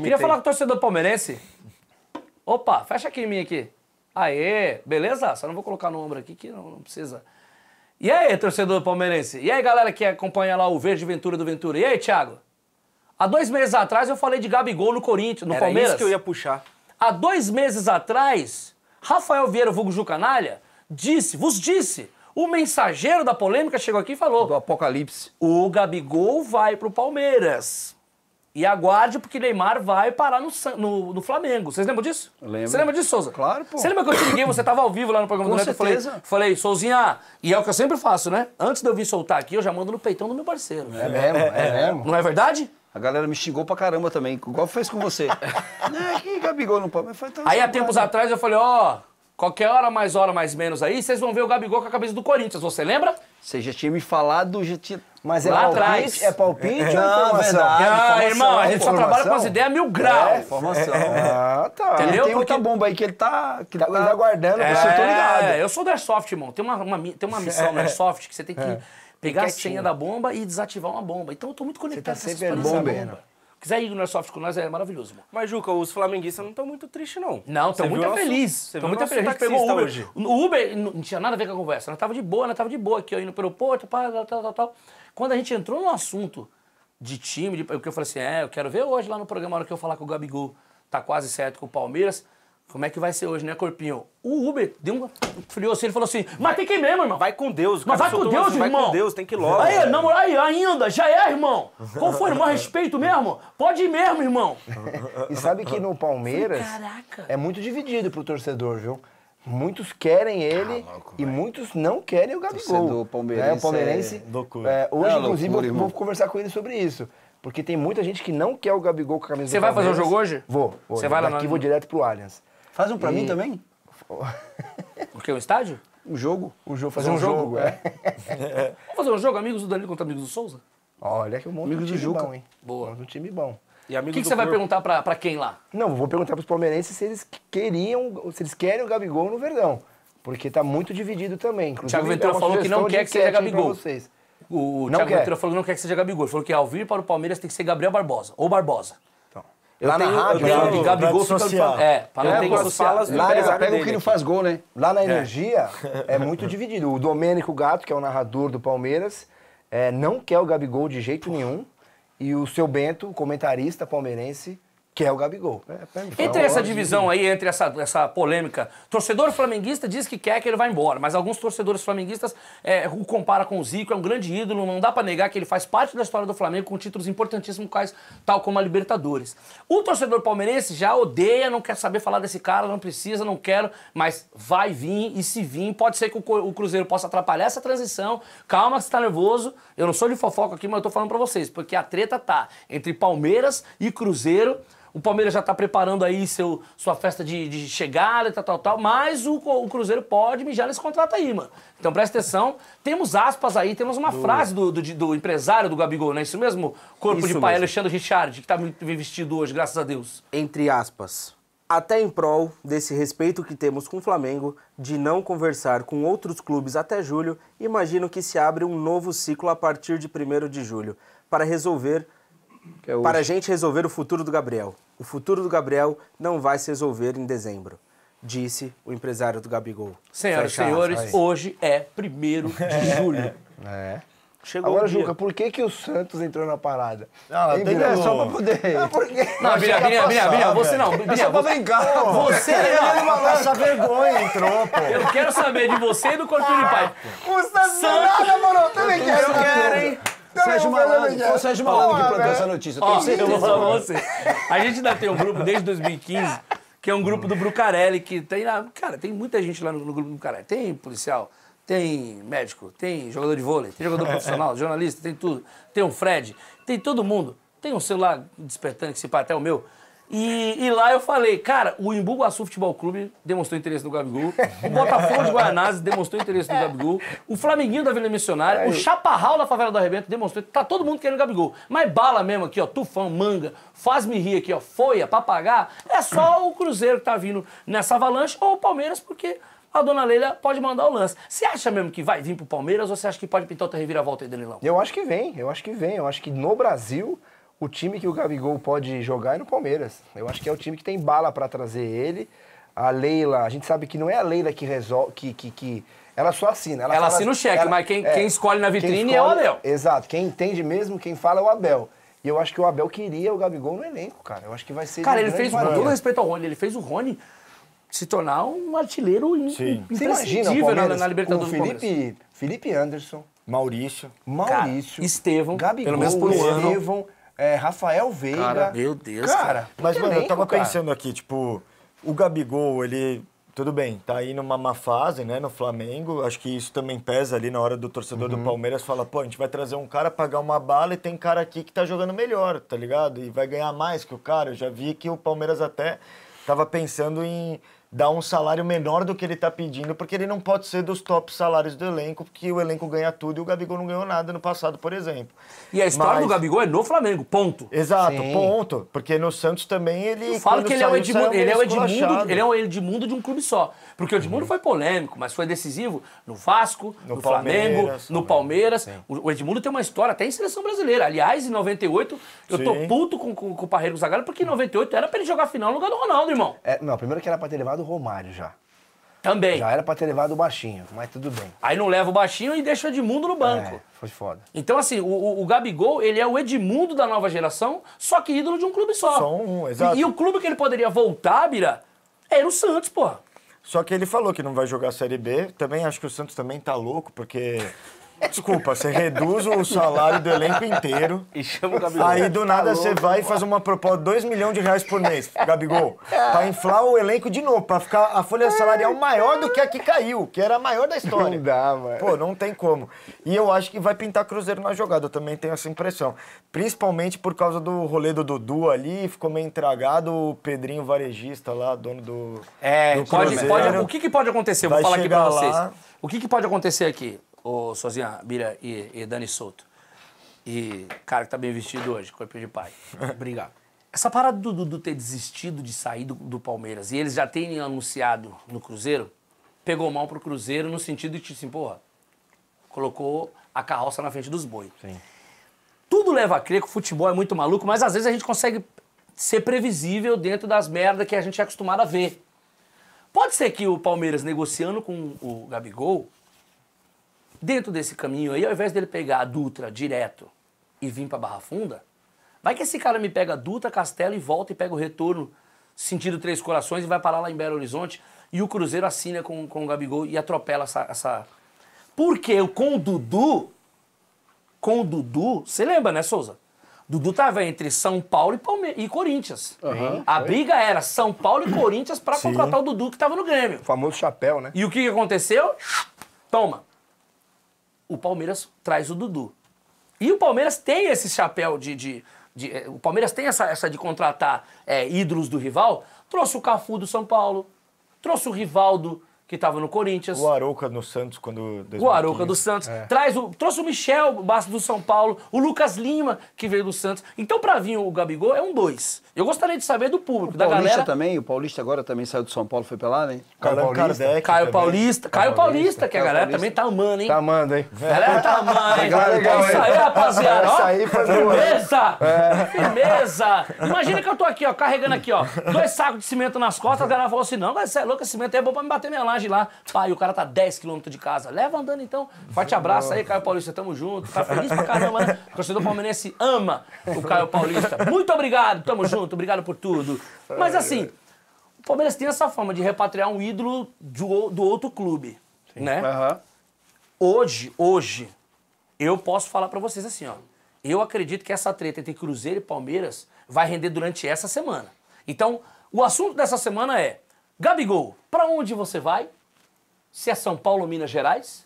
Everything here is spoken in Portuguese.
Queria falar com o torcedor palmeirense. Opa, fecha aqui em mim aqui. Aê, beleza? Só não vou colocar no ombro aqui que não, não precisa. E aí, torcedor palmeirense? E aí, galera que acompanha lá o Verde Ventura do Ventura? E aí, Thiago? Há dois meses atrás eu falei de Gabigol no Corinthians, no Era Palmeiras. isso que eu ia puxar. Há dois meses atrás, Rafael Vieira, vulgo Ju Canalha, disse, vos disse, o mensageiro da polêmica chegou aqui e falou... Do apocalipse. O Gabigol vai pro Palmeiras. E aguarde, porque Neymar vai parar no, no, no Flamengo. Vocês lembram disso? Lembro. Você lembra disso, Souza? Claro, pô. Você lembra que eu te liguei, você tava ao vivo lá no programa Com do Neto? Certeza. Eu falei, falei, Souzinha, e é o que eu sempre faço, né? Antes de eu vir soltar aqui, eu já mando no peitão do meu parceiro. É mesmo, é, é, é mesmo. Não é verdade? A galera me xingou pra caramba também, igual fez com você. Né? é Que Gabigol não pode. aí há tempos cara. atrás eu falei, ó, qualquer hora mais hora mais menos aí, vocês vão ver o Gabigol com a cabeça do Corinthians, você lembra? Você já tinha me falado, já tinha mas é Lá palpite? Atrás. É palpite? É, não, é verdade. Ah, irmão, a gente só trabalha com as ideias mil graus. É, informação. É, é. Ah, tá. Entendeu? Tem outra bomba aí que ele tá, que tá, tá aguardando, é, você tô ligado. eu sou do Airsoft, irmão. Tem uma, uma tem uma missão no é. Airsoft que você tem que é. pegar Quietinho. a senha da bomba e desativar uma bomba. Então eu tô muito conectado você tá sempre com essa bomba quiser ir no Airsoft com nós, é maravilhoso, mano. Mas, Juca, os flamenguistas não estão muito tristes, não. Não, estão muito felizes. Estão muito felizes. A gente pegou o Uber. Hoje. O Uber não, tinha nada a ver com a conversa. Nós tava de boa, nós tava de boa aqui, ó, indo pro aeroporto, pá, tal, tal, tal. tal. Quando a gente entrou no assunto de time, de, que eu falei assim, é, eu quero ver hoje lá no programa, na hora que eu falar com o Gabigol, tá quase certo com o Palmeiras, como é que vai ser hoje, né, Corpinho? O Uber deu um friou assim, ele falou assim, mas tem que ir mesmo, irmão. Vai com Deus. Mas vai com Deus, irmão. Vai com Deus, tem que ir logo. Aí, não, aí, ainda, já é, irmão. Qual foi, irmão? Respeito mesmo? Pode ir mesmo, irmão. e sabe que no Palmeiras Caraca. é muito dividido pro torcedor, viu? Muitos querem ah, ele ah, louco, e muitos não querem o Gabigol. Palmeirense né? O palmeirense. É... É, hoje, é inclusive, loucura, vou, conversar com ele sobre isso. Porque tem muita gente que não quer o Gabigol com a camisa Você vai fazer o jogo hoje? Vou. Você vai lá Daqui no... vou direto pro Allianz. Faz um pra e... mim também? o quê? O estádio? Um jogo. Um jogo. Fazer, fazer um, um, jogo, jogo é. Vamos fazer um jogo, amigos do Danilo contra amigos do Souza? Olha que um monte Amigos do Juca. Bom, hein? Boa. Um time bom. E o que, que você vai perguntar para quem lá? Não, vou perguntar para os palmeirenses se eles queriam, se eles querem o Gabigol no Verdão. Porque está muito dividido também. O Thiago é Ventura falou que não quer que seja Gabigol. O, o não Thiago quer. Ventura falou que não quer que seja Gabigol. Ele falou que ao vir para o Palmeiras tem que ser Gabriel Barbosa ou Barbosa. Então, eu lá tenho, na rádio, eu né? tenho, Gabigol social. é, para é, não ter que falas lá pega o que não faz gol, né? Lá na é. energia é, é muito dividido. O Domênico Gato, que é o narrador do Palmeiras, é, não quer o Gabigol de jeito nenhum. E o seu Bento, comentarista palmeirense, que é o Gabigol. É, entre essa divisão aí, entre essa, essa polêmica, torcedor flamenguista diz que quer que ele vá embora, mas alguns torcedores flamenguistas é, o compara com o Zico, é um grande ídolo, não dá para negar que ele faz parte da história do Flamengo com títulos importantíssimos, quais, tal como a Libertadores. O torcedor palmeirense já odeia, não quer saber falar desse cara, não precisa, não quero, mas vai vir e se vir, pode ser que o, o Cruzeiro possa atrapalhar essa transição. Calma, você tá nervoso. Eu não sou de fofoca aqui, mas eu tô falando para vocês, porque a treta tá entre Palmeiras e Cruzeiro o Palmeiras já está preparando aí seu, sua festa de, de chegada e tal, tal, tal. Mas o, o Cruzeiro pode mijar nesse contrato aí, mano. Então presta atenção. Temos aspas aí, temos uma do... frase do, do, do, empresário do Gabigol, não é isso mesmo? Corpo isso de pai, mesmo. Alexandre Richard, que está vestido hoje, graças a Deus. Entre aspas. Até em prol desse respeito que temos com o Flamengo, de não conversar com outros clubes até julho, imagino que se abre um novo ciclo a partir de 1 de julho, para resolver é Para a gente resolver o futuro do Gabriel. O futuro do Gabriel não vai se resolver em dezembro, disse o empresário do Gabigol. Senhoras e senhores, aí. hoje é 1 de é. julho. É. Chegou Agora, Juca, por que, que o Santos entrou na parada? Não, tem que... É só pra poder. Não, porque... não Brilha, você não. Brilha, é só pra brincar. Você não. É Essa vergonha entrou, pô. Eu quero saber de você e do Corpinho de ah, Pai. Custa Santos... nada, mano. Eu também quero. Eu quero, hein? Sérgio Malandro, foi o é. Sérgio Malandro que plantou né? essa notícia. Eu, certeza, eu vou falar pra você. A gente ainda tem um grupo desde 2015, que é um grupo do Brucarelli, que tem lá. Cara, tem muita gente lá no, no grupo do Brucarelli. Tem policial, tem médico, tem jogador de vôlei, tem jogador profissional, jornalista, tem tudo. Tem um Fred, tem todo mundo. Tem um celular despertando que se pá até o meu. E, e, lá eu falei, cara, o Imbu Guaçu Futebol Clube demonstrou interesse no Gabigol, o Botafogo de Guanás demonstrou interesse no Gabigol, o Flamenguinho da Vila Missionária, o Chaparral da Favela do Arrebento demonstrou, tá todo mundo querendo o Gabigol. Mas bala mesmo aqui, ó, tufão, manga, faz-me rir aqui, ó, folha, papagar, é só o Cruzeiro que tá vindo nessa avalanche ou o Palmeiras, porque a dona Leila pode mandar o lance. Você acha mesmo que vai vir pro Palmeiras ou você acha que pode pintar outra reviravolta aí, Danilão? Eu acho que vem, eu acho que vem. Eu acho que no Brasil o time que o Gabigol pode jogar é no Palmeiras. Eu acho que é o time que tem bala para trazer ele. A Leila, a gente sabe que não é a Leila que resolve, que, que, que ela só assina. Ela, ela fala, assina o cheque, ela, mas quem, é, quem, escolhe na vitrine escolhe, é o Abel. Exato, quem entende mesmo, quem fala é o Abel. E eu acho que o Abel queria o Gabigol no elenco, cara. Eu acho que vai ser. Cara, ele fez, com todo respeito ao Rony, ele fez o Rony se tornar um artilheiro Sim. imprescindível na, na Libertadores. Com Felipe, Felipe Anderson. Maurício. Maurício. Cara, Estevão. Gabigol. Pelo menos por um Estevão, ano é, Rafael Veiga. Cara, meu Deus. Cara, cara. mas, mano, eu tava pensando aqui, tipo, o Gabigol, ele. Tudo bem, tá aí numa má fase, né, no Flamengo. Acho que isso também pesa ali na hora do torcedor uhum. do Palmeiras falar, pô, a gente vai trazer um cara pagar uma bala e tem cara aqui que tá jogando melhor, tá ligado? E vai ganhar mais que o cara. Eu já vi que o Palmeiras até tava pensando em dá um salário menor do que ele está pedindo, porque ele não pode ser dos top salários do elenco, porque o elenco ganha tudo e o Gabigol não ganhou nada no passado, por exemplo. E a história Mas... do Gabigol é no Flamengo, ponto. Exato, Sim. ponto. Porque no Santos também ele. Eu falo que ele, é saiu, é Edmundo, ele é, o Edmundo, ele é o Edmundo de um clube só. Porque o Edmundo uhum. foi polêmico, mas foi decisivo no Vasco, no, no Flamengo, no Palmeiras. Sim. O Edmundo tem uma história até em seleção brasileira. Aliás, em 98, eu Sim. tô puto com, com, com o Parreiro Zagallo, porque em 98 era pra ele jogar final no lugar do Ronaldo, irmão. É, não, primeiro que era pra ter levado levado o Romário já. Também. Já era pra ter levado o baixinho, mas tudo bem. Aí não leva o baixinho e deixa o Edmundo no banco. É, foi foda. Então, assim, o, o Gabigol, ele é o Edmundo da nova geração, só que ídolo de um clube só. Só um, exato. E, e o clube que ele poderia voltar, Bira, era o Santos, pô. Só que ele falou que não vai jogar a Série B. Também acho que o Santos também tá louco, porque Desculpa, você reduz o salário do elenco inteiro. E chama o Gabigol. Aí do nada tá você vai e faz uma proposta de 2 milhões de reais por mês, Gabigol. Pra inflar o elenco de novo, pra ficar a folha salarial maior do que a que caiu, que era a maior da história. Não dá, mano. Pô, não tem como. E eu acho que vai pintar Cruzeiro na jogada, eu também tenho essa impressão. Principalmente por causa do rolê do Dudu ali, ficou meio entragado o Pedrinho Varejista lá, dono do. É, do pode, pode, o que, que pode acontecer? Vou falar aqui pra lá. vocês. O que, que pode acontecer aqui? Ô, Sozinha, Bira e, e Dani Souto. E cara que tá bem vestido hoje, corpo de pai. Obrigado. Essa parada do Dudu ter desistido de sair do, do, Palmeiras e eles já terem anunciado no Cruzeiro, pegou mal pro Cruzeiro no sentido de, que tipo assim, porra, colocou a carroça na frente dos bois. Sim. Tudo leva a crer que o futebol é muito maluco, mas às vezes a gente consegue ser previsível dentro das merdas que a gente é acostumado a ver. Pode ser que o Palmeiras, negociando com o Gabigol, dentro desse caminho aí, ao invés dele pegar a Dutra direto e vir para Barra Funda, vai que esse cara me pega a Dutra, Castelo e volta e pega o retorno sentido Três Corações e vai parar lá em Belo Horizonte e o Cruzeiro assina com, com o Gabigol e atropela essa, essa... Porque com o Dudu, com o Dudu, você lembra, né, Souza? Dudu tava entre São Paulo e, Palme e Corinthians. Uhum, a foi. briga era São Paulo e Corinthians para contratar o Dudu que tava no Grêmio. O famoso chapéu, né? E o que aconteceu? Toma o Palmeiras traz o Dudu. E o Palmeiras tem esse chapéu de. de, de eh, o Palmeiras tem essa, essa de contratar é, ídolos do rival. Trouxe o Cafu do São Paulo, trouxe o Rivaldo que estava no Corinthians. O Arouca no Santos quando... 2015. O Arouca do Santos. É. Traz o, trouxe o Michel Bastos do São Paulo, o Lucas Lima, que veio do Santos. Então, para vir o Gabigol, é um dois. Eu gostaria de saber do público, o da Paulista galera... também, o Paulista agora também saiu do São Paulo, foi pra lá, né? Caio Paulista. Kardec Caio Paulista. Caio Paulista, Caio Paulista que a galera Paulista. também tá amando, hein? Tá amando, hein? galera tá amando, hein? Tá galera, é isso aí, rapaziada. Ó, aí firmeza! É. Firmeza! Imagina que eu tô aqui, ó, carregando aqui, ó, dois sacos de cimento nas costas, a galera falou assim, não, você é louco, esse cimento é bom pra me bater melagem mensagem lá. Pai, o cara tá 10km de casa. Leva andando então. Forte abraço Nossa. aí, Caio Paulista. Tamo junto. Tá feliz pra caramba, né? O torcedor palmeirense ama o Caio Paulista. Muito obrigado, tamo junto. Obrigado por tudo. Mas assim, o Palmeiras tem essa forma de repatriar um ídolo do, do outro clube, Sim. né? Uhum. Hoje, hoje, eu posso falar para vocês assim, ó. Eu acredito que essa treta entre Cruzeiro e Palmeiras vai render durante essa semana. Então, o assunto dessa semana é Gabigol, para onde você vai? Se é São Paulo ou Minas Gerais?